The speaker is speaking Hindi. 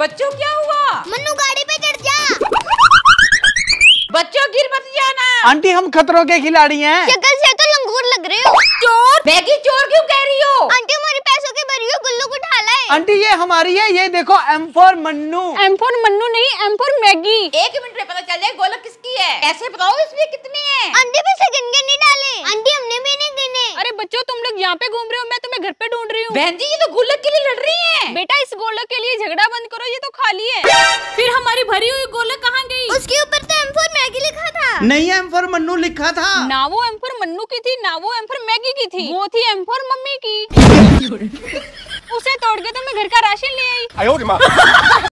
बच्चों क्या हुआ मनु गाड़ी पे चढ़ जा बच्चों गिर मत जाना आंटी हम खतरों के खिलाड़ी हैं शक्ल से तो लंगूर लग रहे हो चोर बैगी चोर क्यों कह रही हो आंटी हमारे पैसों की भरी हो गुल्लू को ढाला है आंटी ये हमारी है ये देखो M for Mannu M for Mannu नहीं एम फोर मैगी एक मिनट में पता चल जाए गोलक किसकी है ऐसे बताओ इसमें कितनी है आंटी पैसे गिन के नहीं डाले आंटी हमने भी नहीं देने अरे बच्चों तुम लोग यहाँ पे घूम रहे हो मैं तुम्हें घर पे ढूंढ रही हूँ बहन जी ये तो गुल्लक के लिए लड़ रही है खाना बंद करो ये तो खाली है फिर हमारी भरी हुई गोलक कहाँ गई? उसके ऊपर तो एम फोर मैगी लिखा था नहीं एम फोर मन्नू लिखा था ना वो एम फोर मन्नू की थी ना वो एम फोर मैगी की थी वो थी एम फोर मम्मी की उसे तोड़ के तो मैं घर का राशन ले आई